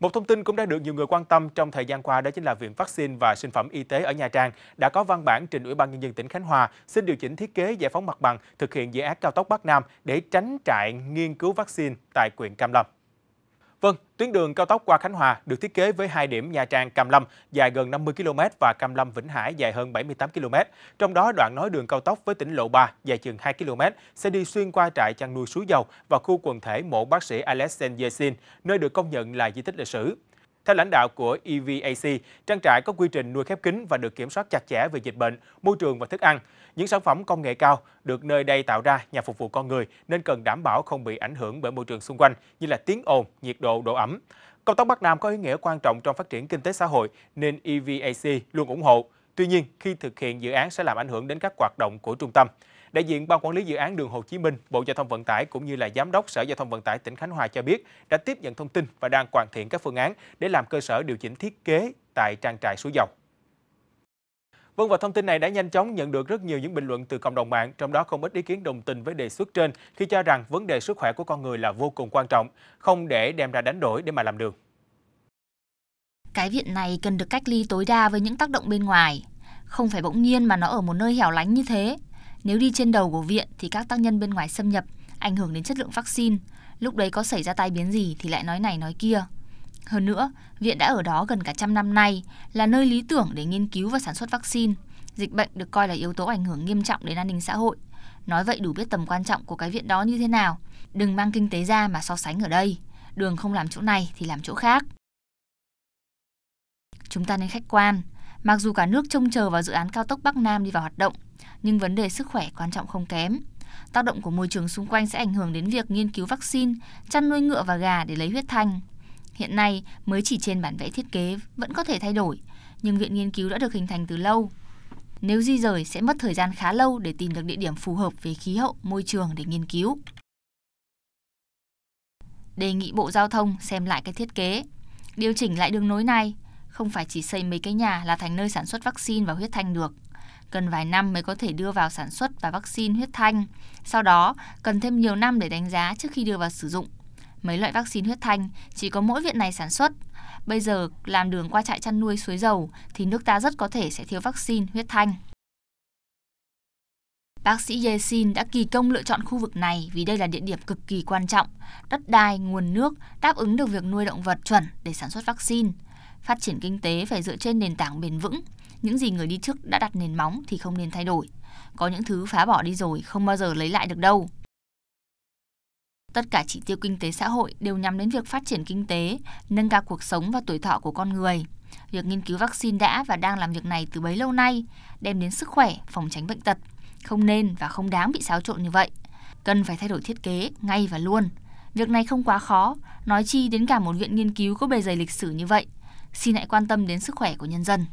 Một thông tin cũng đã được nhiều người quan tâm trong thời gian qua đó chính là Viện Vaccine và Sinh phẩm Y tế ở Nha Trang đã có văn bản trình Ủy ban Nhân dân tỉnh Khánh Hòa xin điều chỉnh thiết kế giải phóng mặt bằng thực hiện dự án cao tốc Bắc Nam để tránh trại nghiên cứu vaccine tại huyện Cam Lâm. Vâng, tuyến đường cao tốc qua Khánh Hòa được thiết kế với hai điểm Nha Trang Cam Lâm dài gần 50 km và Cam Lâm Vĩnh Hải dài hơn 78 km. Trong đó đoạn nối đường cao tốc với tỉnh lộ 3 dài chừng 2 km sẽ đi xuyên qua trại chăn nuôi suối dầu và khu quần thể mộ bác sĩ Alexander Yesin, nơi được công nhận là di tích lịch sử. Theo lãnh đạo của EVAC, trang trại có quy trình nuôi khép kín và được kiểm soát chặt chẽ về dịch bệnh, môi trường và thức ăn. Những sản phẩm công nghệ cao được nơi đây tạo ra nhằm phục vụ con người nên cần đảm bảo không bị ảnh hưởng bởi môi trường xung quanh như là tiếng ồn, nhiệt độ, độ ẩm. Công tác Bắc Nam có ý nghĩa quan trọng trong phát triển kinh tế xã hội nên EVAC luôn ủng hộ. Tuy nhiên, khi thực hiện dự án sẽ làm ảnh hưởng đến các hoạt động của trung tâm. Đại diện Ban Quản lý Dự án Đường Hồ Chí Minh, Bộ Giao thông Vận tải cũng như là Giám đốc Sở Giao thông Vận tải tỉnh Khánh Hòa cho biết đã tiếp nhận thông tin và đang hoàn thiện các phương án để làm cơ sở điều chỉnh thiết kế tại trang trại suối dầu. Vâng và thông tin này đã nhanh chóng nhận được rất nhiều những bình luận từ cộng đồng mạng, trong đó không ít ý kiến đồng tình với đề xuất trên khi cho rằng vấn đề sức khỏe của con người là vô cùng quan trọng, không để đem ra đánh đổi để mà làm đường. Cái viện này cần được cách ly tối đa với những tác động bên ngoài. Không phải bỗng nhiên mà nó ở một nơi hẻo lánh như thế. Nếu đi trên đầu của viện thì các tác nhân bên ngoài xâm nhập, ảnh hưởng đến chất lượng vaccine. Lúc đấy có xảy ra tai biến gì thì lại nói này nói kia. Hơn nữa, viện đã ở đó gần cả trăm năm nay, là nơi lý tưởng để nghiên cứu và sản xuất vaccine. Dịch bệnh được coi là yếu tố ảnh hưởng nghiêm trọng đến an ninh xã hội. Nói vậy đủ biết tầm quan trọng của cái viện đó như thế nào. Đừng mang kinh tế ra mà so sánh ở đây. Đường không làm chỗ này thì làm chỗ khác. Chúng ta nên khách quan, Mặc dù cả nước trông chờ vào dự án cao tốc Bắc Nam đi vào hoạt động, nhưng vấn đề sức khỏe quan trọng không kém. Tác động của môi trường xung quanh sẽ ảnh hưởng đến việc nghiên cứu vaccine, chăn nuôi ngựa và gà để lấy huyết thanh. Hiện nay, mới chỉ trên bản vẽ thiết kế vẫn có thể thay đổi, nhưng viện nghiên cứu đã được hình thành từ lâu. Nếu di rời sẽ mất thời gian khá lâu để tìm được địa điểm phù hợp về khí hậu, môi trường để nghiên cứu. Đề nghị Bộ Giao thông xem lại cái thiết kế, điều chỉnh lại đường nối này – không phải chỉ xây mấy cái nhà là thành nơi sản xuất vaccine và huyết thanh được. Cần vài năm mới có thể đưa vào sản xuất và vaccine huyết thanh. Sau đó, cần thêm nhiều năm để đánh giá trước khi đưa vào sử dụng. Mấy loại vaccine huyết thanh chỉ có mỗi viện này sản xuất. Bây giờ làm đường qua trại chăn nuôi suối dầu thì nước ta rất có thể sẽ thiếu vaccine huyết thanh. Bác sĩ Yesin đã kỳ công lựa chọn khu vực này vì đây là địa điểm cực kỳ quan trọng, đất đai, nguồn nước đáp ứng được việc nuôi động vật chuẩn để sản xuất vaccine. Phát triển kinh tế phải dựa trên nền tảng bền vững. Những gì người đi trước đã đặt nền móng thì không nên thay đổi. Có những thứ phá bỏ đi rồi không bao giờ lấy lại được đâu. Tất cả chỉ tiêu kinh tế xã hội đều nhắm đến việc phát triển kinh tế, nâng cao cuộc sống và tuổi thọ của con người. Việc nghiên cứu vaccine đã và đang làm việc này từ bấy lâu nay, đem đến sức khỏe, phòng tránh bệnh tật. Không nên và không đáng bị xáo trộn như vậy. Cần phải thay đổi thiết kế ngay và luôn. Việc này không quá khó, nói chi đến cả một viện nghiên cứu có bề dày lịch sử như vậy. Xin hãy quan tâm đến sức khỏe của nhân dân.